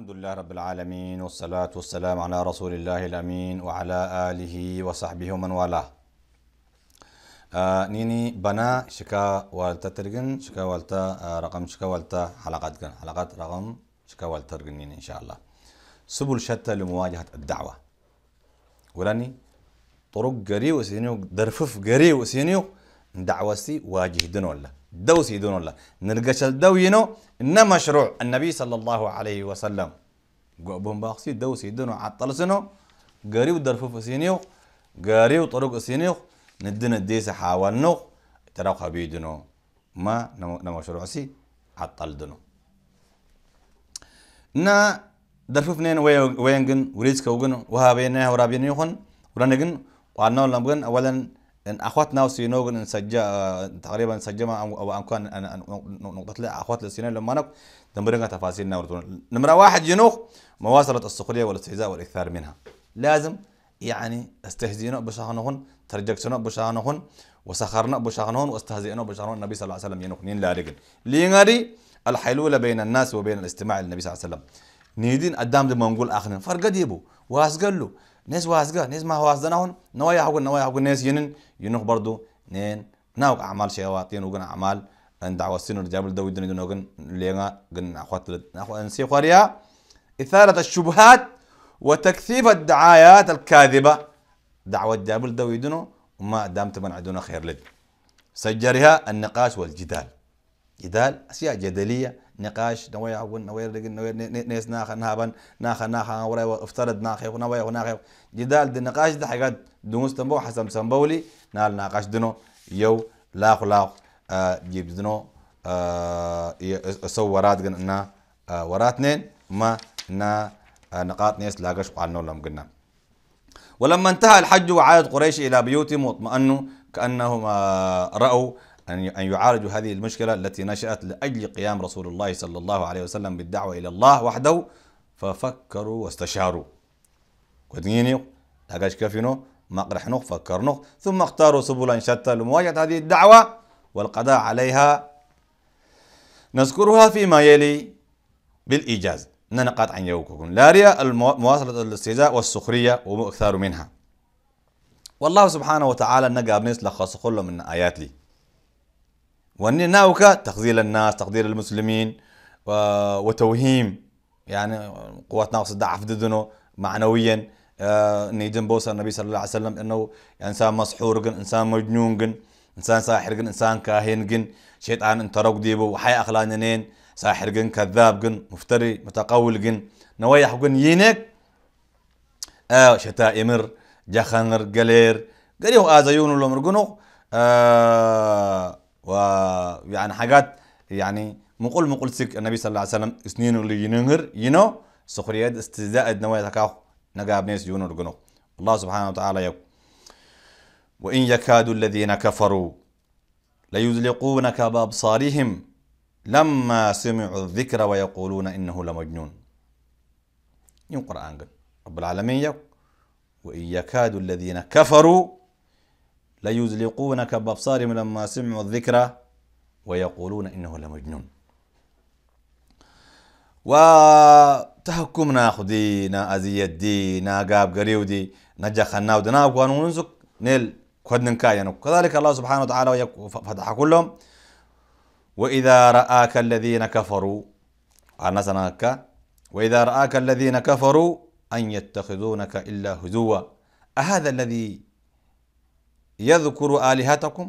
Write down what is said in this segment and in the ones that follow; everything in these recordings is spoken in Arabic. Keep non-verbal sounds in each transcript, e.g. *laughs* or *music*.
الحمد لله رب العالمين والصلاة والسلام على رسول الله الأمين وعلى آله وصحبه ومن والاه آه نيني بنا شكا والتا ترقن شكا والتا آه رقم شكا والتا حلقات قن حلقات رقم شكا والتا ترقن نيني إن شاء الله سبل شتى لمواجهة الدعوة ولاني طرق قريب وسينيو درفف قريب وسينيو دعوسي واجه الله دوسي الله نرقش الدوينو إن مشروع النبي صلى الله عليه وسلم قعبهم باقسي دوسي دنو عطل سنو قريو درفو فسينيو قريو طرق سينيو ندنا ديس حاولنو تراقها بيدنو ما نمشروع سي عطل دنو نا درففنين وينجن وريزكوجن وهابينه ورابينيخن ورنجن وعنو لمجن أولا ان اخواتنا وسينوغ سجا تقريبا سجما او ان كان نقطه لا اخوات السينوغ لما نك دمرنا تفاصيلنا ورتون نمره واحد ينوخ مواصله السخريه والاستهزاء والاكثار منها لازم يعني استهزينا بشانهن ترجكسنا بشانهن وسخرنا بشانهن واستهزئنا بشانهن النبي صلى الله عليه وسلم ينوخ نين لارجن لينغري الحلول بين الناس وبين الاستماع للنبي صلى الله عليه وسلم نيدين قدام دي منقول اخنا فرق ديبو واسقلو ما wasga nes نوايا حقو نوايا حقو nes ينن yinuk برضو نين ناوك أعمال shayawatin ugun أعمال ان دعوة السنة رجال الدوي دون دون لينا قن أخوات أخوات أنسي خاريا إثارة الشبهات وتكثيف الدعايات الكاذبة دعوة جاب الدوي دونه وما دام تبن عدونا خير لد سجرها النقاش والجدال جدال أشياء جدلية نقاش نويا عون نويا نويا ناس ناخ نهابن ناخا ناخا وراي افترض ناخي ونويا ناخ جدال دي نقاش ده حاجات دونس تنبو حسم سنبولي نال نقاش دنو يو لاخ لاخ آه جيب دنو آه سو ورات قلنا آه وراتنين ما نا آه، نقاط ناس لاقش قعلنو لهم قلنا ولما انتهى الحج وعاد قريش إلى بيوتهم واطمأنوا كأنهم آه، رأوا أن يعالجوا هذه المشكلة التي نشأت لأجل قيام رسول الله صلى الله عليه وسلم بالدعوة إلى الله وحده ففكروا واستشاروا كديني لقاش كفنو مقرحنو فكرنو ثم اختاروا سبلا شتى لمواجهة هذه الدعوة والقضاء عليها نذكرها فيما يلي بالإيجاز ننقاط عن يوككم لاريا مواصلة الاستهزاء والسخرية وما منها والله سبحانه وتعالى نقى بنس لخص كل من آيات لي وأني ناوكا تخذيل الناس تخذيل المسلمين وتوهيم يعني قوات ناقص ضعف ددنه معنويا آه، اني جنبوس النبي صلى الله عليه وسلم انه يعني انسان مسحور انسان مجنون انسان ساحر انسان كاهن شيطان انت روق ديبو وحي اخلانين ساحر كذاب مفتري متقول نويح ينك آه شتاء امر جخنر قلير قريه ازيون الأمر رجنو آه ويعني حاجات يعني مقول مقول سك النبي صلى الله عليه وسلم سنين اللي ينهر ينو سخريات استزاء نوايا تكاو نقاب نيس يونو رقنو الله سبحانه وتعالى يو وإن يكاد الذين كفروا ليزلقونك بأبصارهم لما سمعوا الذكر ويقولون إنه لمجنون يقرأ قرآن رب العالمين يو وإن يكاد الذين كفروا ليزلقونك بأبصارهم لما سمعوا الذكرى ويقولون إنه لمجنون وتحكمنا خدي نا الدين دي نا قاب قريو دي نجخنا ودنا ونسك نيل كودن كاين وكذلك الله سبحانه وتعالى فتح كلهم وإذا رآك الذين كفروا الناس أنا وإذا رآك الذين كفروا أن يتخذونك إلا هزوا أهذا الذي يذكر آلهتكم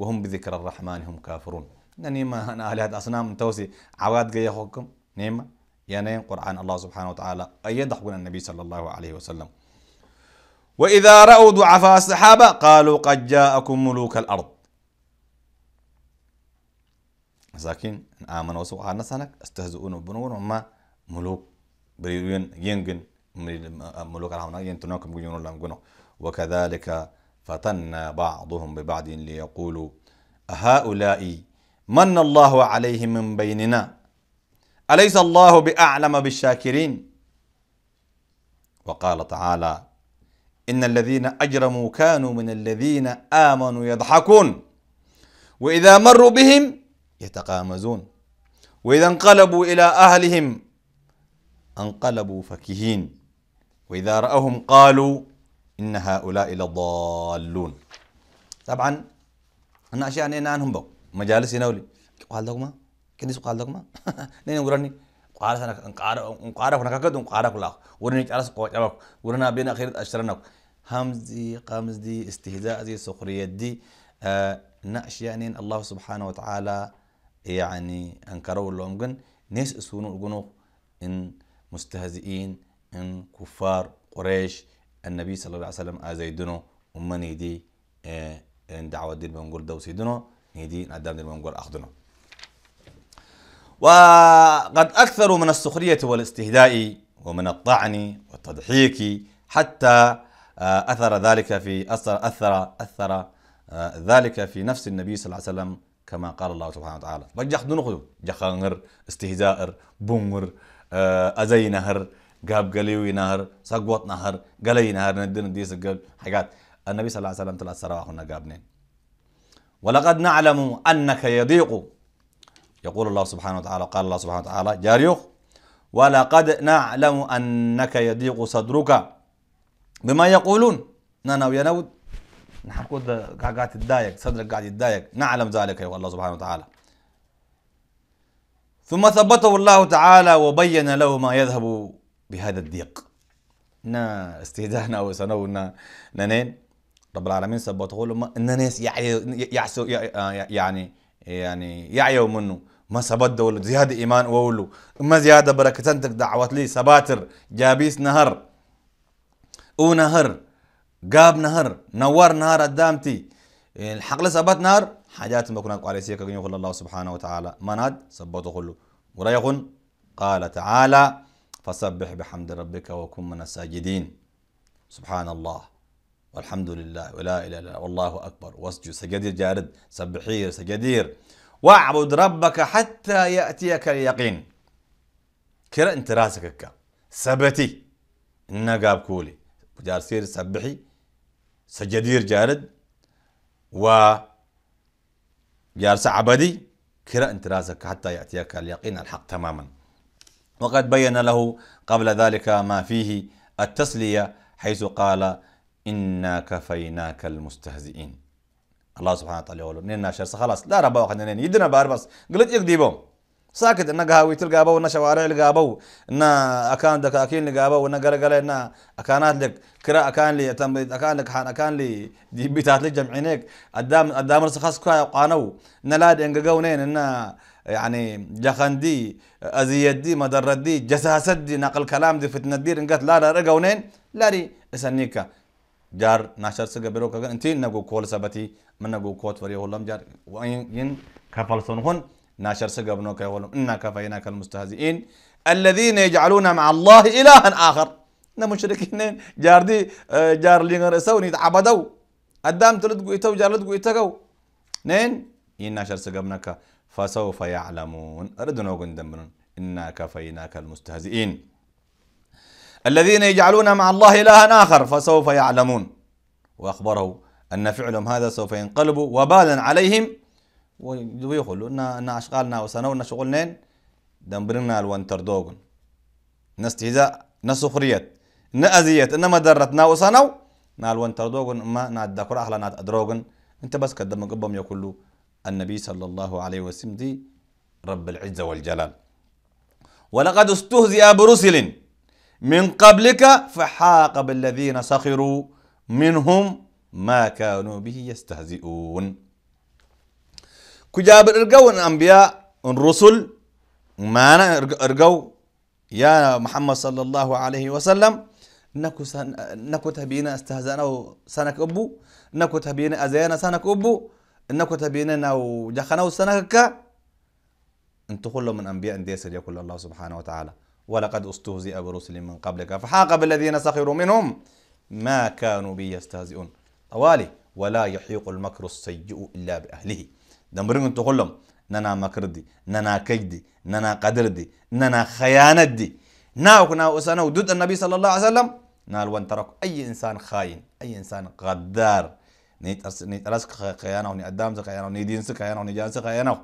وهم بذكر الرحمن هم كافرون نيما أنا آلهة أصنام توسي عواد جاي أخوكم نيمة يعني قرآن الله سبحانه وتعالى أيده النبي صلى الله عليه وسلم وإذا رأوا ضعفاء الصحابة قالوا قد جاءكم ملوك الأرض مساكين آمنوا سبحانه سنك استهزؤون بنور وما ملوك بريون ينجن ملوك الأرض ينتنوكم يقولون الله وكذلك فتنا بعضهم ببعض ليقولوا هؤلاء من الله عليهم من بيننا أليس الله بأعلم بالشاكرين وقال تعالى إن الذين أجرموا كانوا من الذين آمنوا يضحكون وإذا مروا بهم يتقامزون وإذا انقلبوا إلى أهلهم انقلبوا فكهين وإذا رأهم قالوا إن هؤلاء لضالون طبعا أنا أشياء أنا نان هم بق مجالس ينولي قال لكم كنيس قال لكم *laughs* نين وراني قال أنا قارا قارا هناك كده قارا كلا ورني جالس قوي ورنا بين أخير أشرنا همزي قمزي استهزاء دي سخرية دي آه نأش يعني الله سبحانه وتعالى يعني أنكروا لهم جن ناس اسونوا الجنوب إن مستهزئين إن كفار قريش النبي صلى الله عليه وسلم أزيدنو أمة نيدي آه، دعوة دير بنقول دوسيدنو نيدي ندام دير بنقول أخذنو وقد أكثروا من السخرية والاستهزاء ومن الطعن والتضحيك حتى آه، أثر ذلك في أثر أثر أثر آه، ذلك في نفس النبي صلى الله عليه وسلم كما قال الله سبحانه وتعالى بجخ دون جخانر استهزاء بومر أزينهر جاب قليوي نهر سقوط نهر جلي نهر ندين دي سجل حاجات النبي صلى الله عليه وسلم طلع سراح جابنين ولقد نعلم أنك يضيق يقول الله سبحانه وتعالى قال الله سبحانه وتعالى جاريخ ولقد نعلم أنك يضيق صدرك بما يقولون نانا وينود نحكو كود قاعد تتضايق صدرك قاعد يتضايق نعلم ذلك يقول الله سبحانه وتعالى ثم ثبته الله تعالى وبين له ما يذهب بهذا الضيق نا استهدانا وسنونا ننين رب العالمين سبته ان الناس يعسو آه، يعني يعني يعيو منه ما سبد ولا زيادة إيمان وولو ما زيادة انت دعوات لي سباتر جابيس نهر او نهر قاب نهر نور نهر قدامتي الحقل سبت نهر حاجات ما كنا قال سيك الله سبحانه وتعالى مناد سبته كله ولا قال تعالى فسبح بحمد ربك وكن من الساجدين سبحان الله والحمد لله ولا إله إلا والله أكبر واسجد سجدير جارد سبحير سجدير واعبد ربك حتى يأتيك اليقين كرا انت راسك كا سبتي قاب كولي جارسير سبحي سجدير جارد و جارس عبدي كرا انت راسك حتى يأتيك اليقين الحق تماما وقد بين له قبل ذلك ما فيه التسلية حيث قال إنا كفيناك المستهزئين الله سبحانه وتعالى يقول نين شرس خلاص لا ربا واحد نين يدنا بار بس قلت يقديبو ساكت إن قهوي تلقى بو إن شوارع لقى بو إن أكان دكاكين لقى بو إن قرقل إن أكانات لك كرا أكان لي تم أكان لك حان أكان لي دي بيتات لي جمعينك قدام قدام رسخاس كوا قانو نلاد إن قونين إن يعني جخندي أزيدي مدردي جساسدي نقل كلام دي فتنة دي رنقات لا لا رقونين لا ري إسانيكا جار ناشر سجى بروك أجن نجو كول سبتي من نجو كوت فريه هولم جار وين ين كفلسون هون ناشر سجى بنوك هولم إن كفيناك المستهزئين الذين يجعلون مع الله إلها آخر نمشركين جار دي جار لينغر سوني تعبدوا قدام تلدقوا إتو جار لدقوا إتقوا نين ين ناشر سجى بنوك فسوف يعلمون أردنا وقندمنا إنا كفيناك المستهزئين الذين يجعلون مع الله إلها آخر فسوف يعلمون وأخبره أن فعلهم هذا سوف ينقلب وبالا عليهم ويقولوا أن أشغالنا وسنونا شغلنين دمبرنا الوانتر دوغن نستهزاء نسخريت نأذيت إنما درتنا وسنو نالوانتر دوغن ما نادكر أهلا أدروغن أنت بس كدم قبهم يقولوا النبي صلى الله عليه وسلم دي رب العزة والجلال ولقد استهزئ برسل من قبلك فحاق بالذين سخروا منهم ما كانوا به يستهزئون كجاب ارقوا الانبياء الرسل ما انا ارقوا يا محمد صلى الله عليه وسلم نكو سن... نكو تبينا استهزأنا سنك أبو نكو تبينا أزينا سنك أبو انكو تبيننا وجخنا وسنكك انت كله من انبياء ديسر يقول الله سبحانه وتعالى ولقد استهزئ برسل من قبلك فحاق بالذين سخروا منهم ما كانوا به يستهزئون طوالي ولا يحيق المكر السيء الا باهله دمرين انتو كلهم ننا مكردي ننا كيدي ننا قدردي ننا خياندي ناوكنا وسنا ضد النبي صلى الله عليه وسلم نال وان ترك اي انسان خاين اي انسان غدار nitaraskakayanaw ni adamsakayanaw ni dinsakayanaw ni jansakayanaw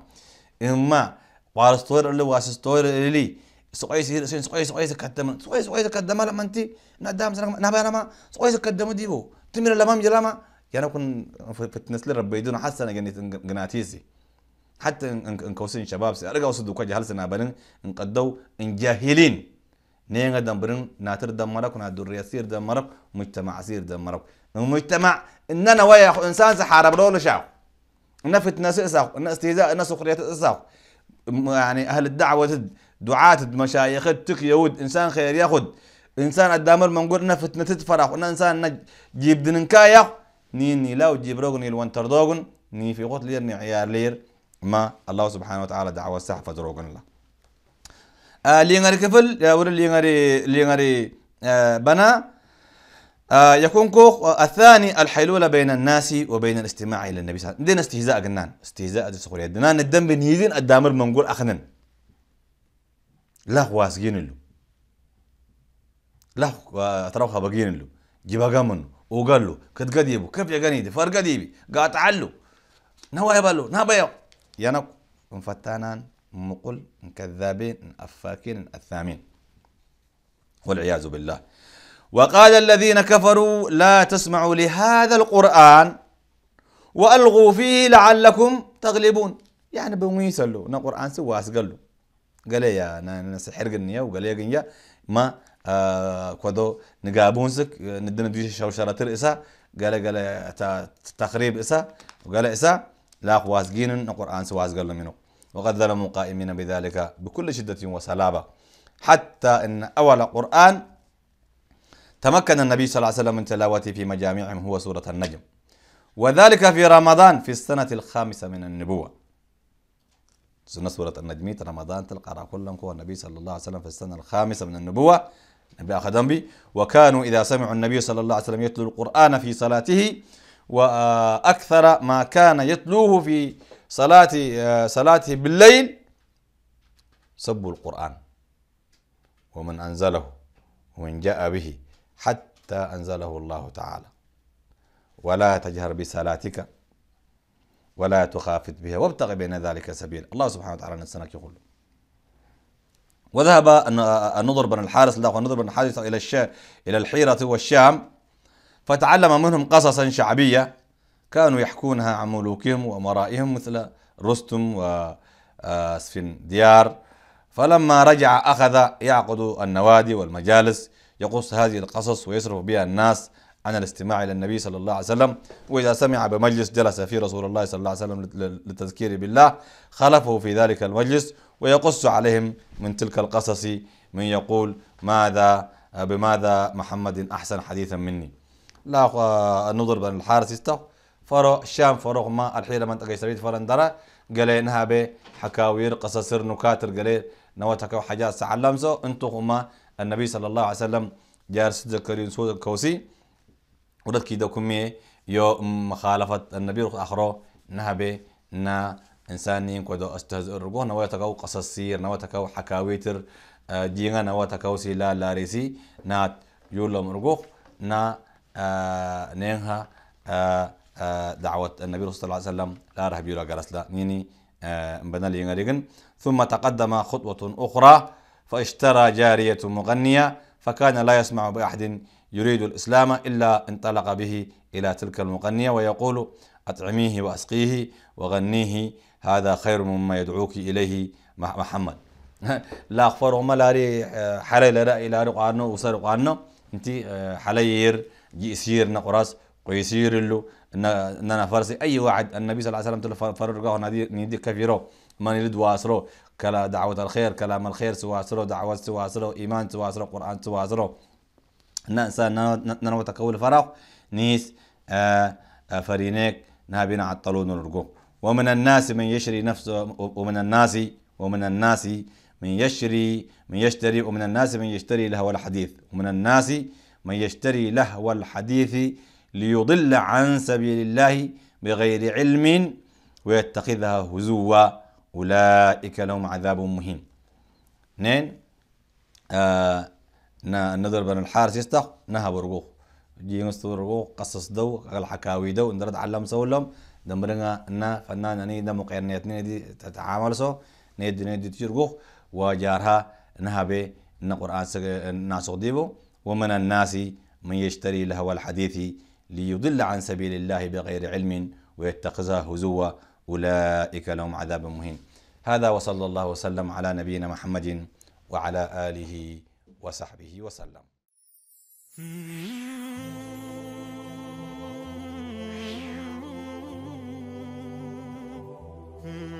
ima warastoir ili wasistoir ili سقيس هير سين سقيس سقيس كدم سقيس سقيس كدم لما انت ندام سنك نبا لما سقيس كدم ديبو تمر لما مجي لما يعني كن فتنس لي ربي دون حسنا جنيت جناتيسي حتى ان كوسين شباب سي ارجع وسدو سنا بنن ان قدو ان جاهلين نيغا دمبرن ناتر دمرك ونا دور يصير دمرك مجتمع يصير دمرك المجتمع ان انا ويا انسان سحارة بلون شاو ان فتنة ساق ان استهزاء ان سخرية ساق يعني اهل الدعوة دعاة مشايخ تك يود انسان خير ياخد انسان الدامر منقول ان فتنة تفرق ان انسان جيب دنكايا نيني لا وجيب روغني الوانتر دوغن ني في قتل ني عيار لير ما الله سبحانه وتعالى دعوة سحفة روغن الله آه، لينغاري كفل يا ور لينغاري لينغاري آه، بنا آه، يكون كوخ الثاني الحيلولة بين الناس وبين الاستماع إلى النبي صلى الله عليه وسلم دين استهزاء جنان استهزاء سخرية دنان الدم بنهيزين الدامر منقول أخنن لا واسقين له لا تروخا بقين له جيبها قامن وقال له قد قد يبو كيف يا قنيدي فرق ديبي قاعد تعلو نوايا بالو نابيو يا نكو انفتانان مقل كذابين أفاكين أثامين والعياذ بالله وقال الذين كفروا لا تسمعوا لهذا القرآن وألغوا فيه لعلكم تغلبون يعني بميس له نا قرآن سوى قال له قال يا نسحر قنيا وقال يا قنيا ما آه كودو نقابون سك ندن ديش شوشرة رئيسة قال قال تخريب إسا وقال إسا لا واسقين القرآن قال له منه وقد ظلموا قائمين بذلك بكل شدة وصلابة حتى إن أول قرآن تمكن النبي صلى الله عليه وسلم من تلاوته في مجامعهم هو سورة النجم وذلك في رمضان في السنة الخامسة من النبوة سنة سورة النجم رمضان تلقى كلهم هو النبي صلى الله عليه وسلم في السنة الخامسة من النبوة النبي أخذ ذنبي وكانوا إذا سمعوا النبي صلى الله عليه وسلم يتلو القرآن في صلاته وأكثر ما كان يتلوه في صلاتي آه، صلاتي بالليل سبوا القرآن ومن أنزله ومن جاء به حتى أنزله الله تعالى ولا تجهر بصلاتك ولا تخافت بها وابتغ بين ذلك سبيلا الله سبحانه وتعالى نسناك يقول وذهب النضر بن الحارث لا النضر بن الحارث إلى الشام إلى الحيرة والشام فتعلم منهم قصصا شعبية كانوا يحكونها عن ملوكهم وأمرائهم مثل رستم آه، ديار فلما رجع أخذ يعقد النوادي والمجالس يقص هذه القصص ويصرف بها الناس عن الاستماع إلى النبي صلى الله عليه وسلم وإذا سمع بمجلس جلس فيه رسول الله صلى الله عليه وسلم للتذكير بالله خلفه في ذلك المجلس ويقص عليهم من تلك القصص من يقول ماذا بماذا محمد أحسن حديثا مني لا نضرب الحارس استوى فرو شام فروغ ما الحيلة منطقة سريت فرندرة قالي نهابي حكاوير قصصير نكاتر قالي نوات حكاو حاجات سعلمزو انتو هما النبي صلى الله عليه وسلم جار كريم سود الكوسي ورد كي كمي يو مخالفة النبي أخرو نهابي نا إنسانين كودو استهزئ الرجوع نواتكو قصصير نواتكو حكاويتر جينا نواتكو سيلا لاريسي نات يولو رجوع نا آه نينها آه آه، دعوة النبي صلى الله عليه وسلم لا رهب يلا لا نيني آه، بنالي ثم تقدم خطوة أخرى فاشترى جارية مغنية فكان لا يسمع بأحد يريد الإسلام إلا انطلق به إلى تلك المغنية ويقول أطعميه وأسقيه وغنيه هذا خير مما يدعوك إليه محمد *laughs* لا أخفر وما ري آه، حلي لا إلى قارنو وصار أنت حلي حلير جيسير نقراس ويصير له ان انا فرسي اي واحد النبي صلى الله عليه وسلم فرقه ندي كفيرو من يريد واسرو كلا دعوة الخير كلام الخير سواسرو دعوة سواسرو إيمان سواسرو قرآن سواسرو ننسى ننو تكول فرق نيس آه، آه، فرينيك نابين عطلون نرجو ومن الناس من يشري نفسه ومن الناس ومن الناس من يشري من يشتري ومن الناس من يشتري لهو الحديث ومن الناس من يشتري لهو الحديث ليضل عن سبيل الله بغير علم ويتخذها هزوا أولئك لهم عذاب مهين اثنين آه بن الحارس يستق نها برقوق جي برقوق قصص دو قال حكاوي دو ندرد علم سولم دمرنا نا فنان ني دم قيرنيت ني دي تتعامل سو نيد نيد ني تشرقوق وجارها نها بي ان قران ناسخ ديبو ومن الناس من يشتري لهو الحديث ليضل عن سبيل الله بغير علم ويتخذها هزوا أولئك لهم عذاب مهين هذا وصلى الله وسلم على نبينا محمد وعلى آله وصحبه وسلم Hmm.